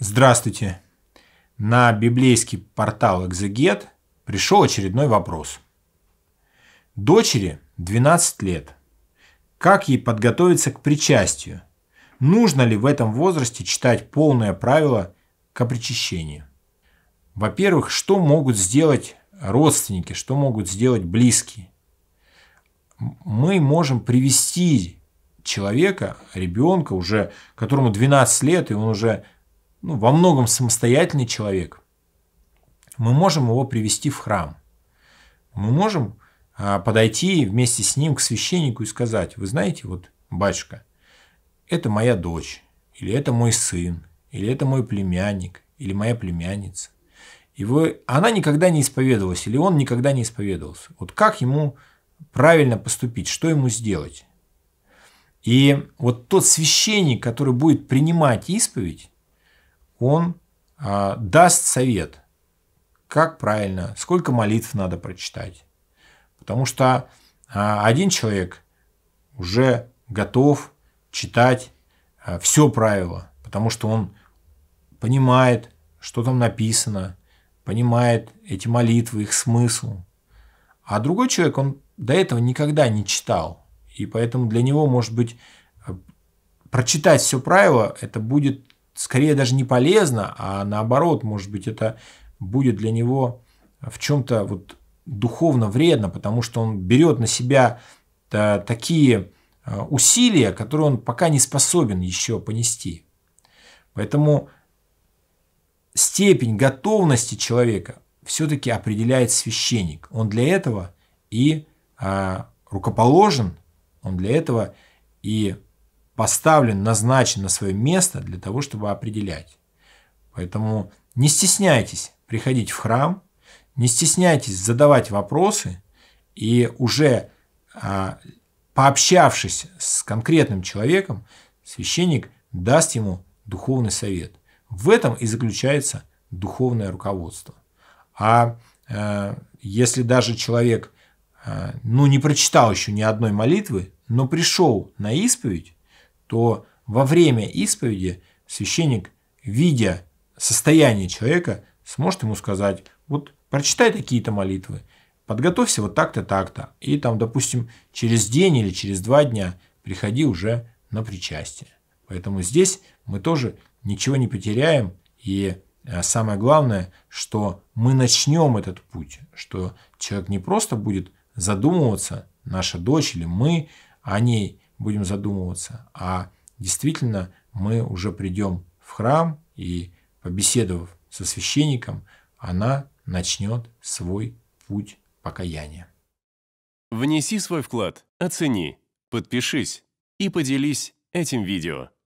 Здравствуйте. На библейский портал «Экзегет» пришел очередной вопрос. Дочери 12 лет. Как ей подготовиться к причастию? Нужно ли в этом возрасте читать полное правило к причащению? Во-первых, что могут сделать родственники, что могут сделать близкие? Мы можем привести человека, ребенка уже, которому 12 лет, и он уже ну, во многом самостоятельный человек, мы можем его привести в храм. Мы можем а, подойти вместе с ним к священнику и сказать, вы знаете, вот, батюшка, это моя дочь, или это мой сын, или это мой племянник, или моя племянница. И вы, она никогда не исповедовалась, или он никогда не исповедовался. Вот как ему правильно поступить, что ему сделать? И вот тот священник, который будет принимать исповедь, он а, даст совет, как правильно, сколько молитв надо прочитать. Потому что а, один человек уже готов читать а, все правило, потому что он понимает, что там написано, понимает эти молитвы, их смысл. А другой человек, он до этого никогда не читал. И поэтому для него, может быть, а, прочитать все правило, это будет скорее даже не полезно, а наоборот, может быть, это будет для него в чем-то вот духовно вредно, потому что он берет на себя э, такие э, усилия, которые он пока не способен еще понести. Поэтому степень готовности человека все-таки определяет священник. Он для этого и э, рукоположен, он для этого и поставлен, назначен на свое место для того, чтобы определять. Поэтому не стесняйтесь приходить в храм, не стесняйтесь задавать вопросы и уже а, пообщавшись с конкретным человеком, священник даст ему духовный совет. В этом и заключается духовное руководство. А э, если даже человек э, ну, не прочитал еще ни одной молитвы, но пришел на исповедь, то во время исповеди священник, видя состояние человека, сможет ему сказать, вот прочитай такие-то молитвы, подготовься вот так-то, так-то. И там, допустим, через день или через два дня приходи уже на причастие. Поэтому здесь мы тоже ничего не потеряем. И э, самое главное, что мы начнем этот путь, что человек не просто будет задумываться, наша дочь или мы о ней, будем задумываться, а действительно мы уже придем в храм и, побеседовав со священником, она начнет свой путь покаяния. Внеси свой вклад, оцени, подпишись и поделись этим видео.